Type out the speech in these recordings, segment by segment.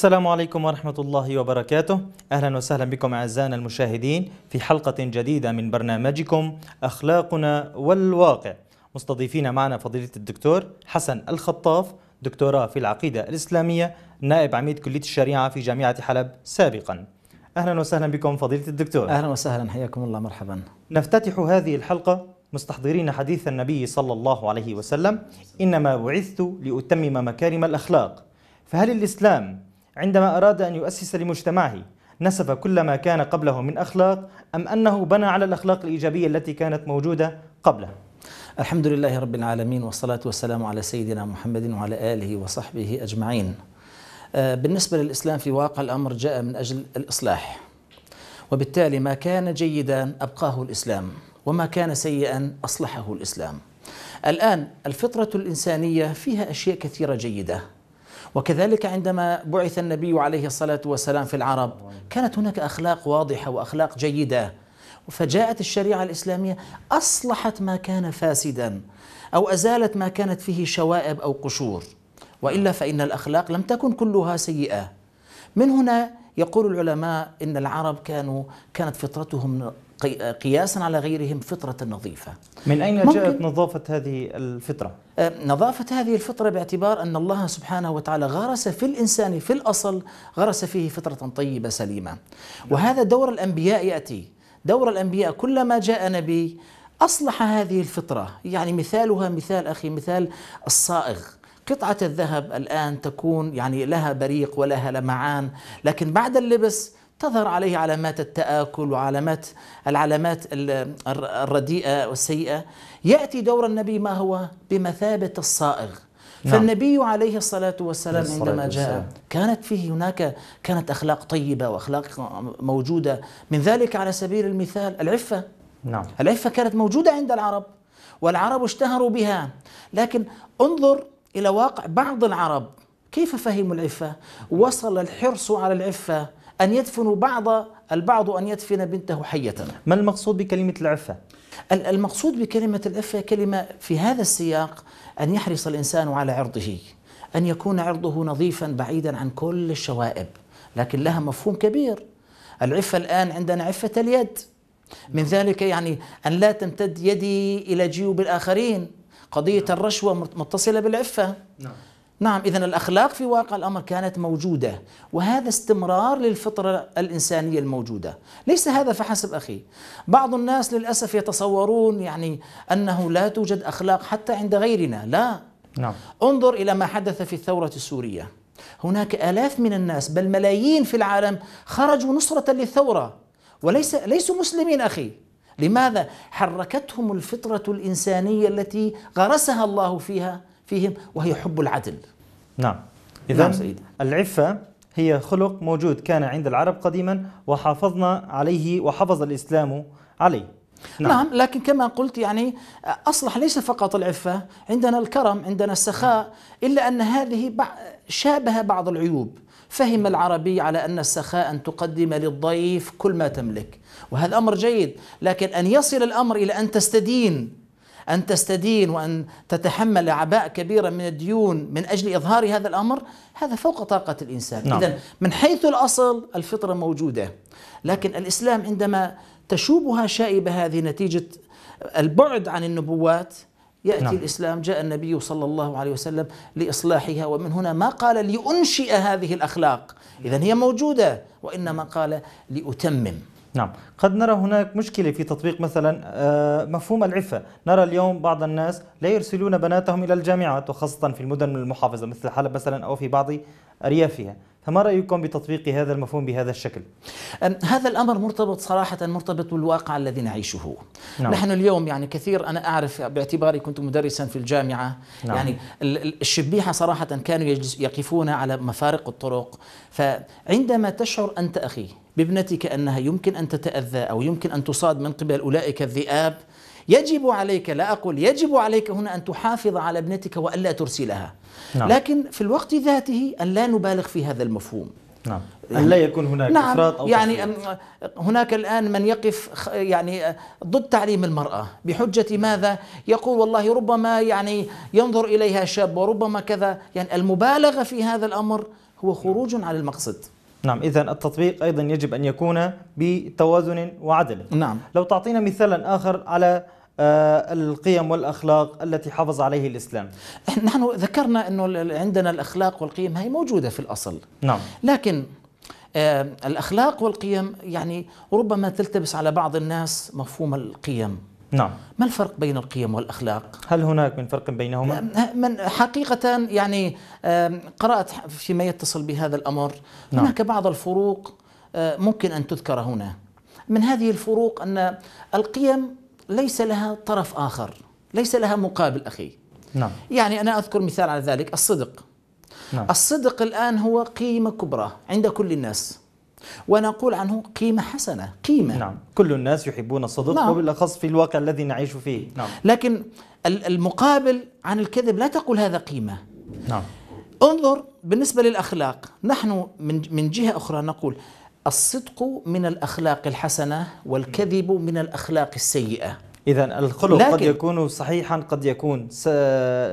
السلام عليكم ورحمة الله وبركاته أهلا وسهلا بكم أعزائنا المشاهدين في حلقة جديدة من برنامجكم أخلاقنا والواقع مستضيفين معنا فضيلة الدكتور حسن الخطاف دكتوراه في العقيدة الإسلامية نائب عميد كلية الشريعة في جامعة حلب سابقا أهلا وسهلا بكم فضيلة الدكتور أهلا وسهلا حياكم الله مرحبا نفتتح هذه الحلقة مستحضرين حديث النبي صلى الله عليه وسلم إنما بعثت لأتمم مكارم الأخلاق فهل الإسلام عندما أراد أن يؤسس لمجتمعه نسف كل ما كان قبله من أخلاق أم أنه بنى على الأخلاق الإيجابية التي كانت موجودة قبله الحمد لله رب العالمين والصلاة والسلام على سيدنا محمد وعلى آله وصحبه أجمعين آه، بالنسبة للإسلام في واقع الأمر جاء من أجل الإصلاح وبالتالي ما كان جيدا أبقاه الإسلام وما كان سيئا أصلحه الإسلام الآن الفطرة الإنسانية فيها أشياء كثيرة جيدة وكذلك عندما بعث النبي عليه الصلاة والسلام في العرب كانت هناك أخلاق واضحة وأخلاق جيدة فجاءت الشريعة الإسلامية أصلحت ما كان فاسدا أو أزالت ما كانت فيه شوائب أو قشور وإلا فإن الأخلاق لم تكن كلها سيئة من هنا يقول العلماء إن العرب كانوا كانت فطرتهم قياسا على غيرهم فطرة نظيفة من أين جاءت نظافة هذه الفطرة؟ أه، نظافة هذه الفطرة باعتبار أن الله سبحانه وتعالى غرس في الإنسان في الأصل غرس فيه فطرة طيبة سليمة وهذا دور الأنبياء يأتي دور الأنبياء كلما جاء نبي أصلح هذه الفطرة يعني مثالها مثال أخي مثال الصائغ قطعة الذهب الآن تكون يعني لها بريق ولها لمعان لكن بعد اللبس تظهر عليه علامات التآكل وعلامات العلامات الرديئة والسيئة يأتي دور النبي ما هو بمثابة الصائغ نعم. فالنبي عليه الصلاة والسلام عندما جاء كانت فيه هناك كانت أخلاق طيبة وأخلاق موجودة من ذلك على سبيل المثال العفة نعم. العفة كانت موجودة عند العرب والعرب اشتهروا بها لكن انظر إلى واقع بعض العرب كيف فهموا العفة؟ وصل الحرص على العفة أن يدفنوا بعض البعض أن يدفن بنته حية ما المقصود بكلمة العفة؟ المقصود بكلمة العفة كلمة في هذا السياق أن يحرص الإنسان على عرضه أن يكون عرضه نظيفا بعيدا عن كل الشوائب لكن لها مفهوم كبير العفة الآن عندنا عفة اليد من ذلك يعني أن لا تمتد يدي إلى جيوب الآخرين قضية الرشوة متصلة بالعفة نعم. نعم إذا الأخلاق في واقع الأمر كانت موجودة وهذا استمرار للفطرة الإنسانية الموجودة ليس هذا فحسب أخي بعض الناس للأسف يتصورون يعني أنه لا توجد أخلاق حتى عند غيرنا لا نعم. انظر إلى ما حدث في الثورة السورية هناك آلاف من الناس بل ملايين في العالم خرجوا نصرة للثورة وليس ليسوا مسلمين أخي لماذا حركتهم الفطرة الإنسانية التي غرسها الله فيها فيهم وهي حب العدل نعم إذا نعم سيدي. العفة هي خلق موجود كان عند العرب قديما وحافظنا عليه وحفظ الإسلام عليه نعم. نعم لكن كما قلت يعني أصلح ليس فقط العفة عندنا الكرم عندنا السخاء نعم. إلا أن هذه شابه بعض العيوب فهم العربي على أن السخاء أن تقدم للضيف كل ما تملك وهذا أمر جيد لكن أن يصل الأمر إلى أن تستدين أن تستدين وأن تتحمل أعباء كبيرة من الديون من أجل إظهار هذا الأمر هذا فوق طاقة الإنسان نعم. إذا من حيث الأصل الفطرة موجودة لكن الإسلام عندما تشوبها شائبة هذه نتيجة البعد عن النبوات يأتي نعم. الإسلام جاء النبي صلى الله عليه وسلم لإصلاحها ومن هنا ما قال لأنشئ هذه الأخلاق إذا هي موجودة وإنما قال لأتمم نعم قد نرى هناك مشكلة في تطبيق مثلا آه، مفهوم العفة نرى اليوم بعض الناس لا يرسلون بناتهم إلى الجامعات وخاصة في المدن المحافظة مثل حلب مثلا أو في بعض أريافها فما رأيكم بتطبيق هذا المفهوم بهذا الشكل؟ هذا الأمر مرتبط صراحة مرتبط بالواقع الذي نعيشه نعم. نحن اليوم يعني كثير أنا أعرف باعتباري كنت مدرسا في الجامعة نعم. يعني الشبيحة صراحة كانوا يقفون على مفارق الطرق فعندما تشعر أنت أخي بابنتك أنها يمكن أن تتأذى أو يمكن أن تصاد من قبل أولئك الذئاب يجب عليك لا أقول يجب عليك هنا أن تحافظ على ابنتك وألا ترسلها نعم. لكن في الوقت ذاته أن لا نبالغ في هذا المفهوم نعم يعني أن لا يكون هناك نعم إفراط أو يعني تفريط. هناك الآن من يقف يعني آه، ضد تعليم المرأة بحجة ماذا يقول والله ربما يعني ينظر إليها شاب وربما كذا يعني المبالغة في هذا الأمر هو خروج على المقصد نعم إذا التطبيق أيضا يجب أن يكون بتوازن وعدل نعم لو تعطينا مثالا آخر على آه، القيم والاخلاق التي حافظ عليه الاسلام. نحن ذكرنا انه عندنا الاخلاق والقيم هي موجوده في الاصل. نعم. لكن آه، الاخلاق والقيم يعني ربما تلتبس على بعض الناس مفهوم القيم. نعم ما الفرق بين القيم والأخلاق؟ هل هناك من فرق بينهما؟ من حقيقة يعني قرأت فيما يتصل بهذا الأمر نعم. هناك بعض الفروق آه، ممكن أن تذكر هنا من هذه الفروق أن القيم ليس لها طرف آخر ليس لها مقابل أخي نعم. يعني أنا أذكر مثال على ذلك الصدق نعم. الصدق الآن هو قيمة كبرى عند كل الناس ونقول عنه قيمة حسنة قيمة نعم كل الناس يحبون الصدق نعم. وبالأخص في الواقع الذي نعيش فيه نعم. لكن المقابل عن الكذب لا تقول هذا قيمة نعم انظر بالنسبة للأخلاق نحن من, من جهة أخرى نقول الصدق من الأخلاق الحسنة والكذب من الأخلاق السيئة إذا الخلق لكن قد يكون صحيحا قد يكون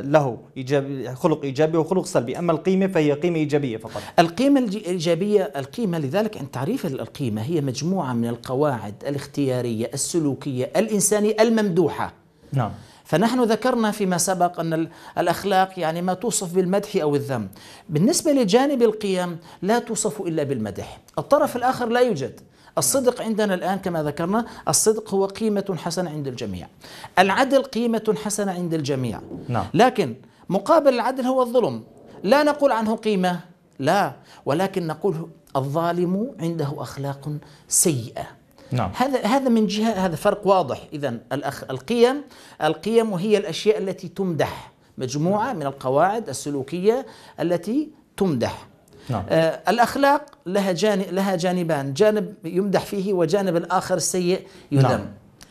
له إيجابي خلق إيجابي وخلق سلبي أما القيمة فهي قيمة إيجابية فقط القيمة الإيجابية القيمة لذلك أن تعريف القيمة هي مجموعة من القواعد الاختيارية السلوكية الإنسانية الممدوحة نعم فنحن ذكرنا فيما سبق أن الأخلاق يعني ما توصف بالمدح أو الذم بالنسبة لجانب القيم لا توصف إلا بالمدح الطرف الآخر لا يوجد الصدق عندنا الآن كما ذكرنا الصدق هو قيمة حسنة عند الجميع العدل قيمة حسنة عند الجميع نعم. لكن مقابل العدل هو الظلم لا نقول عنه قيمة لا ولكن نقول الظالم عنده أخلاق سيئة نعم. هذا هذا من جهه هذا فرق واضح اذا الاخ القيم القيم هي الاشياء التي تمدح مجموعه من القواعد السلوكيه التي تمدح نعم. آه الأخلاق لها, جانب لها جانبان جانب يمدح فيه وجانب الآخر السيء يذم نعم.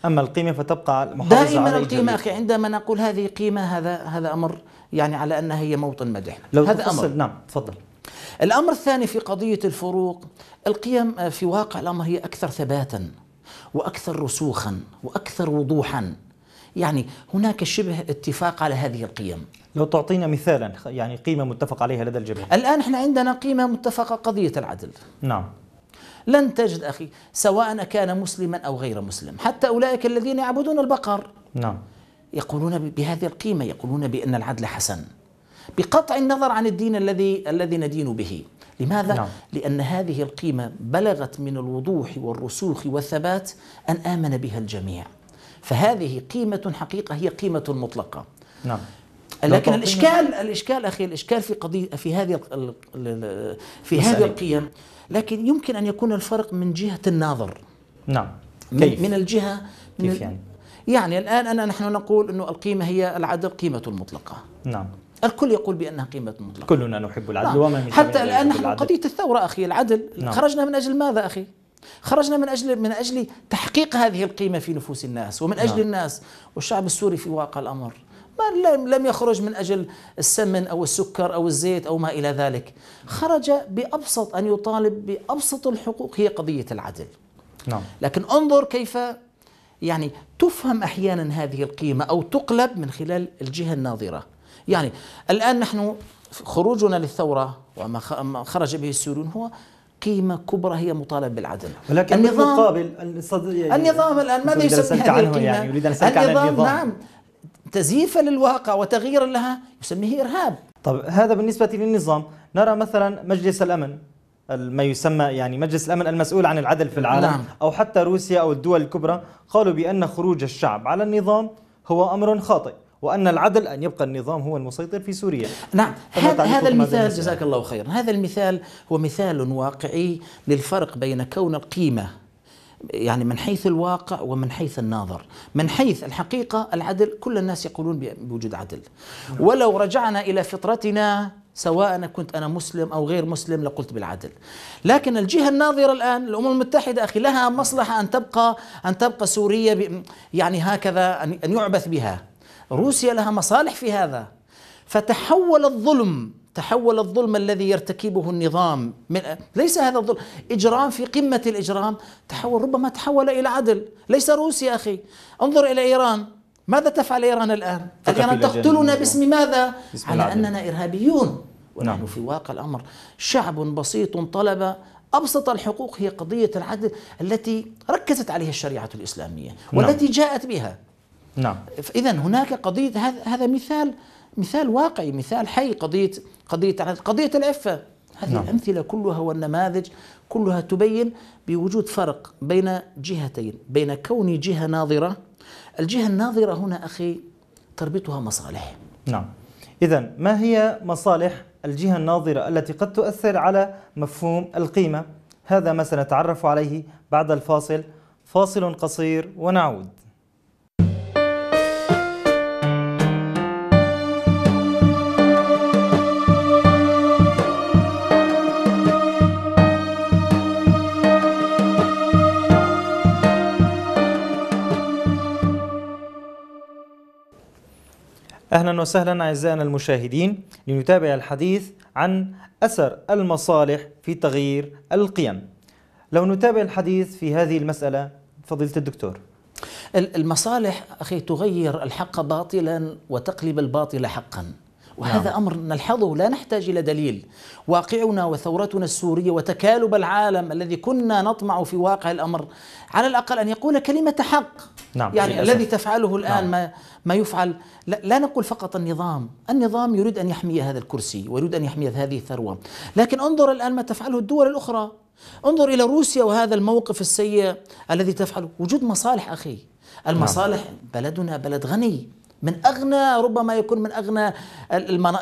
أما القيمة فتبقى محافظة دائما على القيمة أخي عندما نقول هذه قيمة هذا هذا أمر يعني على أنها هي موطن مدح لو هذا أمر نعم تفضل الأمر الثاني في قضية الفروق القيم في واقع الأمر هي أكثر ثباتا وأكثر رسوخا وأكثر وضوحا يعني هناك شبه اتفاق على هذه القيم لو تعطينا مثالا يعني قيمة متفق عليها لدى الجميع الآن احنا عندنا قيمة متفقة قضية العدل نعم لن تجد أخي سواء كان مسلما أو غير مسلم حتى أولئك الذين يعبدون البقر نعم يقولون بهذه القيمة يقولون بأن العدل حسن بقطع النظر عن الدين الذي الذي ندين به لماذا؟ نعم. لأن هذه القيمة بلغت من الوضوح والرسوخ والثبات أن آمن بها الجميع فهذه قيمة حقيقة هي قيمة مطلقة نعم لكن الاشكال الاشكال اخي الاشكال في قضيه في هذه في هذه القيم لكن يمكن ان يكون الفرق من جهه الناظر نعم كيف؟ من الجهه من كيف يعني؟ يعني الان انا نحن نقول انه القيمه هي العدل قيمه مطلقه نعم الكل يقول بانها قيمه مطلقه كلنا نحب العدل نعم. وما من حتى الان نحن قضيه الثوره اخي العدل نعم. خرجنا من اجل ماذا اخي؟ خرجنا من أجل من أجل تحقيق هذه القيمة في نفوس الناس ومن أجل نعم. الناس والشعب السوري في واقع الأمر ما لم يخرج من أجل السمن أو السكر أو الزيت أو ما إلى ذلك خرج بأبسط أن يطالب بأبسط الحقوق هي قضية العدل نعم. لكن انظر كيف يعني تفهم أحيانا هذه القيمة أو تقلب من خلال الجهة الناظرة يعني الآن نحن خروجنا للثورة وما خرج به السوريون هو قيمة كبرى هي مطالب بالعدل ولكن النظام مقابل النظام الآن ماذا يسمي هذه عنه يعني يريد أن أسألك عن النظام نعم تزييفا للواقع وتغييرا لها يسميه إرهاب طب هذا بالنسبة للنظام نرى مثلا مجلس الأمن ما يسمى يعني مجلس الامن المسؤول عن العدل في العالم نعم. او حتى روسيا او الدول الكبرى قالوا بان خروج الشعب على النظام هو امر خاطئ وأن العدل أن يبقى النظام هو المسيطر في سوريا نعم هذا, هذا المثال جزاك الله خيرا هذا المثال هو مثال واقعي للفرق بين كون القيمة يعني من حيث الواقع ومن حيث الناظر من حيث الحقيقة العدل كل الناس يقولون بوجود عدل ولو رجعنا إلى فطرتنا سواء كنت أنا مسلم أو غير مسلم لقلت بالعدل لكن الجهة الناظرة الآن الأمم المتحدة أخي لها مصلحة أن تبقى أن تبقى سوريا يعني هكذا أن يعبث بها روسيا لها مصالح في هذا فتحول الظلم تحول الظلم الذي يرتكبه النظام من ليس هذا الظلم إجرام في قمة الإجرام تحول ربما تحول إلى عدل ليس روسيا أخي انظر إلى إيران ماذا تفعل إيران الآن؟ إيران تقتلنا باسم ماذا؟ باسم على العدل. أننا إرهابيون ونحن نعم. في واقع الأمر شعب بسيط طلب أبسط الحقوق هي قضية العدل التي ركزت عليها الشريعة الإسلامية نعم. والتي نعم. جاءت بها نعم إذا هناك قضية هذا هذا مثال مثال واقعي مثال حي قضية قضية قضية العفة هذه نعم. الأمثلة كلها والنماذج كلها تبين بوجود فرق بين جهتين بين كون جهة ناظرة الجهة الناظرة هنا أخي تربطها مصالح نعم إذا ما هي مصالح الجهة الناظرة التي قد تؤثر على مفهوم القيمة هذا ما سنتعرف عليه بعد الفاصل فاصل قصير ونعود أهلا وسهلا أعزائنا المشاهدين لنتابع الحديث عن أثر المصالح في تغيير القيم لو نتابع الحديث في هذه المسألة فضيلة الدكتور المصالح أخي تغير الحق باطلا وتقلب الباطل حقا وهذا نعم. أمر نلحظه لا نحتاج إلى دليل واقعنا وثورتنا السورية وتكالب العالم الذي كنا نطمع في واقع الأمر على الأقل أن يقول كلمة حق نعم يعني الذي تفعله الآن نعم. ما, ما يفعل لا, لا نقول فقط النظام النظام يريد أن يحمي هذا الكرسي ويريد أن يحمي هذه الثروة لكن انظر الآن ما تفعله الدول الأخرى انظر إلى روسيا وهذا الموقف السيء الذي تفعله وجود مصالح أخي نعم. المصالح نعم. بلدنا بلد غني من اغنى ربما يكون من اغنى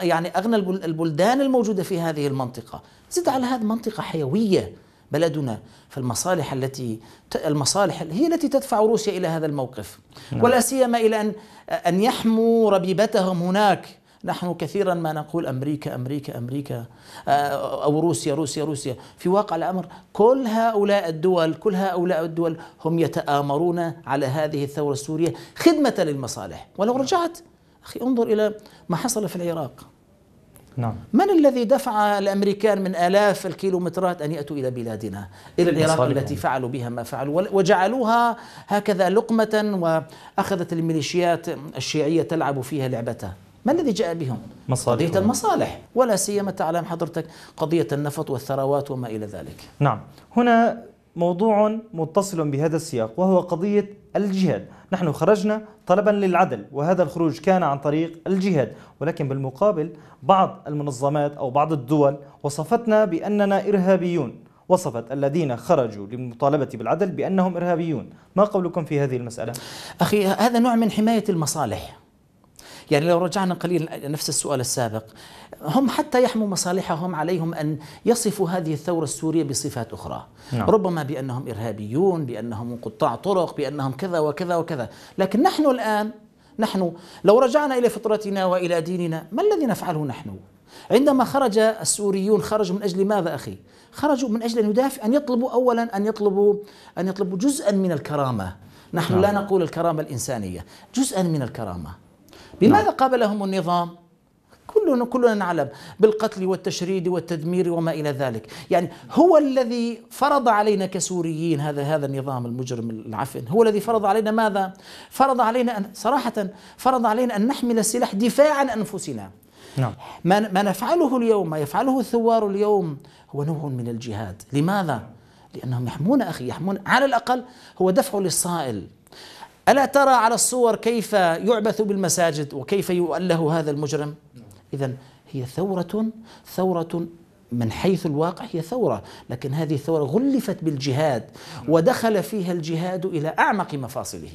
يعني اغنى البلدان الموجوده في هذه المنطقه، زد على هذه منطقه حيويه بلدنا فالمصالح التي المصالح هي التي تدفع روسيا الى هذا الموقف نعم. ولا سيما الى ان ان يحموا ربيبتهم هناك نحن كثيرا ما نقول امريكا امريكا امريكا آه، او روسيا روسيا روسيا في واقع الامر كل هؤلاء الدول كل هؤلاء الدول هم يتآمرون على هذه الثوره السوريه خدمه للمصالح ولو رجعت اخي انظر الى ما حصل في العراق نعم. من الذي دفع الأمريكان من آلاف الكيلومترات أن يأتوا إلى بلادنا إلى العراق التي فعلوا بها ما فعلوا وجعلوها هكذا لقمة وأخذت الميليشيات الشيعية تلعب فيها لعبتها ما الذي جاء بهم؟ قضية المصالح ولا سيما تعلم حضرتك قضية النفط والثروات وما إلى ذلك نعم هنا موضوع متصل بهذا السياق وهو قضية الجهاد نحن خرجنا طلبا للعدل وهذا الخروج كان عن طريق الجهاد ولكن بالمقابل بعض المنظمات أو بعض الدول وصفتنا بأننا إرهابيون وصفت الذين خرجوا للمطالبة بالعدل بأنهم إرهابيون ما قولكم في هذه المسألة؟ أخي هذا نوع من حماية المصالح يعني لو رجعنا قليلا نفس السؤال السابق هم حتى يحموا مصالحهم عليهم أن يصفوا هذه الثورة السورية بصفات أخرى نعم. ربما بأنهم إرهابيون بأنهم قطاع طرق بأنهم كذا وكذا وكذا لكن نحن الآن نحن لو رجعنا إلى فطرتنا وإلى ديننا ما الذي نفعله نحن عندما خرج السوريون خرجوا من أجل ماذا أخي خرجوا من أجل أن يدافع أن يطلبوا أولا أن يطلبوا أن يطلبوا جزءا من الكرامة نحن نعم. لا نقول الكرامة الإنسانية جزءا من الكرامة بماذا نعم. قابلهم النظام كلنا كلنا نعلم بالقتل والتشريد والتدمير وما الى ذلك، يعني هو الذي فرض علينا كسوريين هذا هذا النظام المجرم العفن، هو الذي فرض علينا ماذا؟ فرض علينا ان صراحه فرض علينا ان نحمل السلاح دفاعا عن انفسنا. نعم. ما ما نفعله اليوم ما يفعله الثوار اليوم هو نوع من الجهاد، لماذا؟ لانهم يحمون اخي يحمون على الاقل هو دفع للصائل ألا ترى على الصور كيف يعبث بالمساجد وكيف يؤله هذا المجرم إذا هي ثورة ثورة من حيث الواقع هي ثورة لكن هذه الثورة غلفت بالجهاد ودخل فيها الجهاد إلى أعمق مفاصله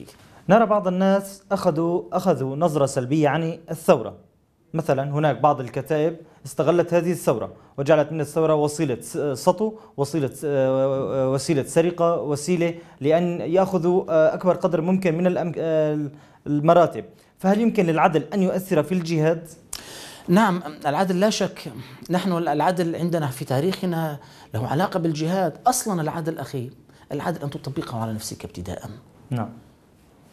نرى بعض الناس أخذوا, أخذوا نظرة سلبية عن الثورة مثلا هناك بعض الكتائب استغلت هذه الثورة وجعلت من الثورة وسيلة سطو وسيلة آه، آه، وسيلة سرقة وسيلة لأن يأخذوا آه، أكبر قدر ممكن من المراتب فهل يمكن للعدل أن يؤثر في الجهاد؟ نعم العدل لا شك نحن العدل عندنا في تاريخنا له علاقة بالجهاد أصلا العدل أخي العدل أن تطبقه على نفسك ابتداء نعم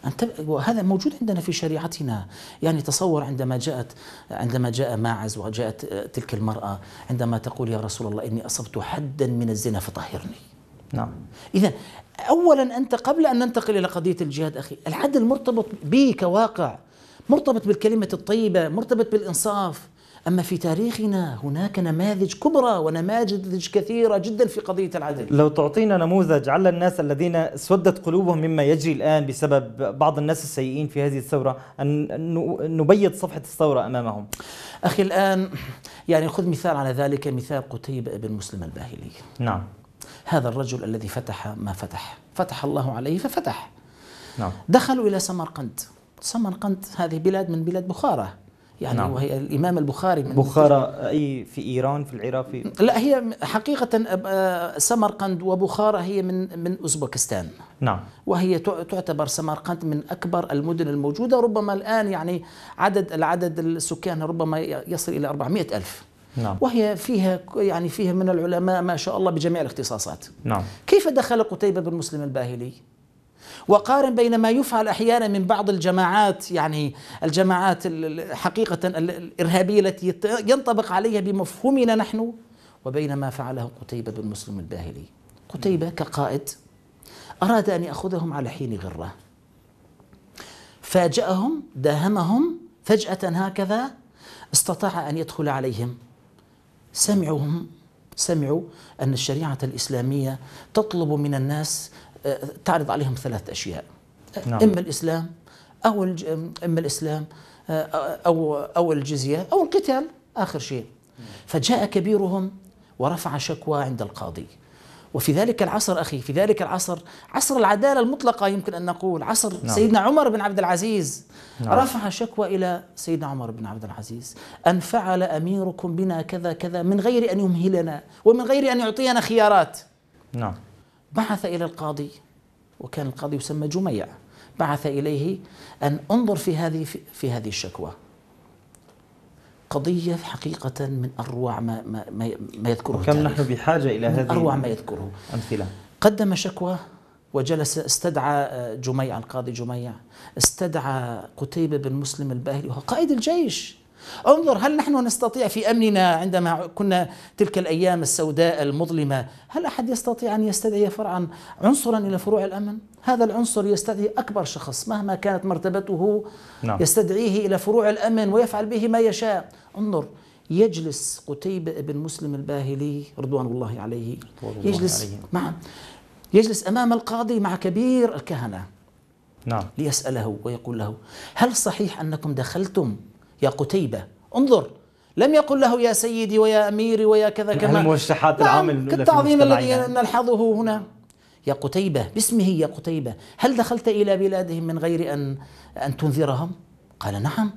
أنت هذا موجود عندنا في شريعتنا يعني تصور عندما جاءت عندما جاء ماعز وجاءت آه، تلك المرأة عندما تقول يا رسول الله إني أصبت حدا من الزنا فطهرني نعم إذا أولا أنت قبل أن ننتقل إلى قضية الجهاد أخي العدل مرتبط بي كواقع مرتبط بالكلمة الطيبة مرتبط بالإنصاف أما في تاريخنا هناك نماذج كبرى ونماذج كثيرة جدا في قضية العدل لو تعطينا نموذج على الناس الذين سودت قلوبهم مما يجري الآن بسبب بعض الناس السيئين في هذه الثورة أن نبيض صفحة الثورة أمامهم أخي الآن يعني خذ مثال على ذلك مثال قتيبة بن مسلم الباهلي نعم هذا الرجل الذي فتح ما فتح فتح الله عليه ففتح نعم دخلوا إلى سمرقند سمرقند هذه بلاد من بلاد بخارى يعني نعم. وهي الامام البخاري من بخارى اي في ايران في العراق في لا هي حقيقه سمرقند وبخارى هي من من اوزبكستان نعم وهي تعتبر سمرقند من اكبر المدن الموجوده ربما الان يعني عدد العدد السكان ربما يصل الى 400 الف نعم. وهي فيها يعني فيها من العلماء ما شاء الله بجميع الاختصاصات نعم كيف دخل قتيبة بن مسلم الباهلي وقارن بين ما يفعل أحيانا من بعض الجماعات يعني الجماعات حقيقة الإرهابية التي ينطبق عليها بمفهومنا نحن وبين ما فعله قتيبة بن مسلم الباهلي قتيبة كقائد أراد أن يأخذهم على حين غرة فاجأهم داهمهم فجأة هكذا استطاع أن يدخل عليهم سمعوهم سمعوا أن الشريعة الإسلامية تطلب من الناس تعرض عليهم ثلاث أشياء نعم. إما الإسلام أو إما الإسلام آه، أو أو الجزية أو القتال آخر شيء فجاء كبيرهم ورفع شكوى عند القاضي وفي ذلك العصر أخي في ذلك العصر عصر العدالة المطلقة يمكن أن نقول عصر نعم. سيدنا عمر بن عبد العزيز نعم. رفع شكوى إلى سيدنا عمر بن عبد العزيز أن فعل أميركم بنا كذا كذا من غير أن يمهلنا ومن غير أن يعطينا خيارات نعم بعث إلى القاضي وكان القاضي يسمى جميع بعث إليه أن انظر في هذه في هذه الشكوى قضية حقيقة من أروع ما, ما, ما يذكره كم نحن بحاجة إلى هذه أروع ما يذكره أمثلة قدم شكوى وجلس استدعى جميع القاضي جميع استدعى قتيبة بن مسلم الباهلي وهو قائد الجيش انظر هل نحن نستطيع في امننا عندما كنا تلك الايام السوداء المظلمه هل احد يستطيع ان يستدعي فرعا عنصرا الى فروع الامن هذا العنصر يستدعي اكبر شخص مهما كانت مرتبته نعم. يستدعيه الى فروع الامن ويفعل به ما يشاء انظر يجلس قتيبة بن مسلم الباهلي رضوان الله عليه الله يجلس عليه. مع يجلس أمام القاضي مع كبير الكهنة نعم ليسأله ويقول له هل صحيح أنكم دخلتم يا قتيبة انظر لم يقل له يا سيدي ويا أميري ويا كذا كما الموشحات نعم، العامل كالتعظيم الذي نلحظه هنا يا قتيبة باسمه يا قتيبة هل دخلت إلى بلادهم من غير أن أن تنذرهم؟ قال نعم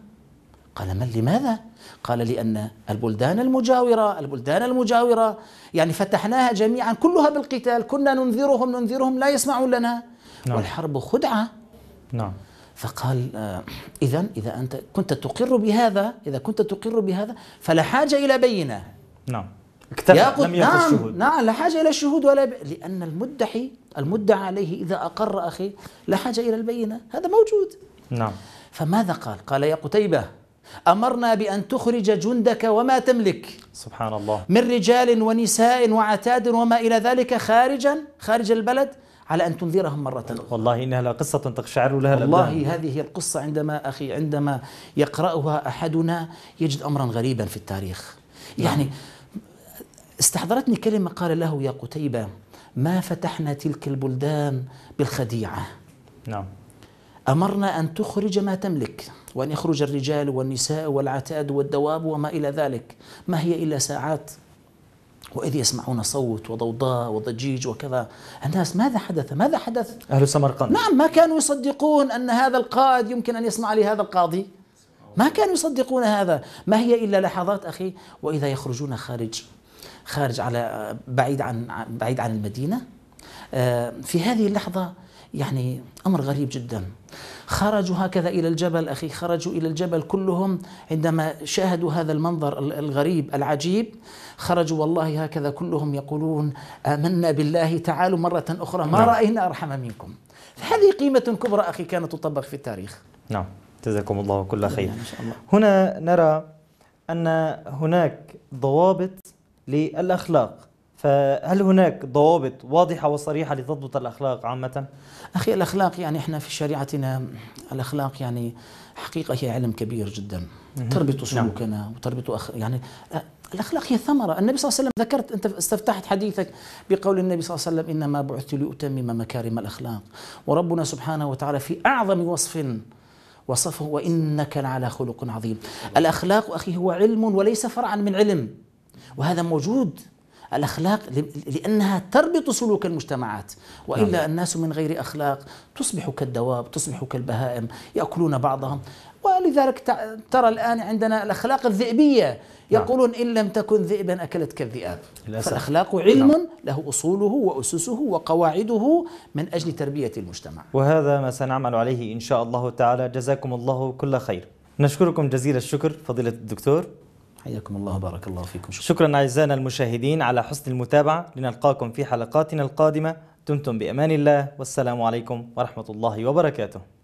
قال من لماذا؟ قال لأن البلدان المجاورة البلدان المجاورة يعني فتحناها جميعا كلها بالقتال كنا ننذرهم ننذرهم لا يسمعون لنا نعم. والحرب خدعة نعم فقال آه، إذا إذا أنت كنت تقر بهذا إذا كنت تقر بهذا فلا حاجة إلى بينة نعم اكتفى لم يقل نعم الشهود نعم لا حاجة إلى الشهود ولا ب... لأن المدعي المدعى عليه إذا أقر أخي لا حاجة إلى البينة هذا موجود نعم فماذا قال قال يا قتيبة أمرنا بأن تخرج جندك وما تملك سبحان الله من رجال ونساء وعتاد وما إلى ذلك خارجا خارج البلد على أن تنذرهم مرة أخرى والله إنها لقصة تقشعر لها والله الأبدان. هذه القصة عندما أخي عندما يقرأها أحدنا يجد أمرا غريبا في التاريخ نعم. يعني استحضرتني كلمة قال له يا قتيبة ما فتحنا تلك البلدان بالخديعة نعم أمرنا أن تخرج ما تملك وأن يخرج الرجال والنساء والعتاد والدواب وما إلى ذلك ما هي إلا ساعات وإذ يسمعون صوت وضوضاء وضجيج وكذا الناس ماذا حدث ماذا حدث أهل سمرقند نعم ما كانوا يصدقون أن هذا القائد يمكن أن يسمع لي هذا القاضي ما كانوا يصدقون هذا ما هي إلا لحظات أخي وإذا يخرجون خارج خارج على بعيد عن بعيد عن المدينة آه، في هذه اللحظة يعني أمر غريب جدا خرجوا هكذا إلى الجبل أخي خرجوا إلى الجبل كلهم عندما شاهدوا هذا المنظر الغريب العجيب خرجوا والله هكذا كلهم يقولون آمنا بالله تعالوا مرة أخرى ما نعم. رأينا أرحم منكم هذه قيمة كبرى أخي كانت تطبق في التاريخ نعم جزاكم الله كل نعم، خير هنا نرى أن هناك ضوابط للأخلاق فهل هناك ضوابط واضحة وصريحة لتضبط الأخلاق عامة؟ أخي الأخلاق يعني إحنا في شريعتنا الأخلاق يعني حقيقة هي علم كبير جدا تربط نعم. سلوكنا نعم. وتربط أخ... يعني الأخلاق هي ثمرة النبي صلى الله عليه وسلم ذكرت أنت استفتحت حديثك بقول النبي صلى الله عليه وسلم إنما بعثت لأتمم مكارم الأخلاق وربنا سبحانه وتعالى في أعظم وصف وصفه وإنك لعلى خلق عظيم الأخلاق أخي هو علم وليس فرعا من علم وهذا موجود الأخلاق لأنها تربط سلوك المجتمعات وإلا نعم. الناس من غير أخلاق تصبح كالدواب تصبح كالبهائم يأكلون بعضهم ولذلك ترى الآن عندنا الأخلاق الذئبية نعم. يقولون نعم. إن لم تكن ذئبا أكلتك الذئاب فالأخلاق نعم. علم نعم. له أصوله وأسسه وقواعده من أجل تربية المجتمع وهذا ما سنعمل عليه إن شاء الله تعالى جزاكم الله كل خير نشكركم جزيل الشكر فضيلة الدكتور حياكم الله بارك الله فيكم شكرا, شكرا أعزائنا المشاهدين على حسن المتابعة لنلقاكم في حلقاتنا القادمة دمتم بأمان الله والسلام عليكم ورحمة الله وبركاته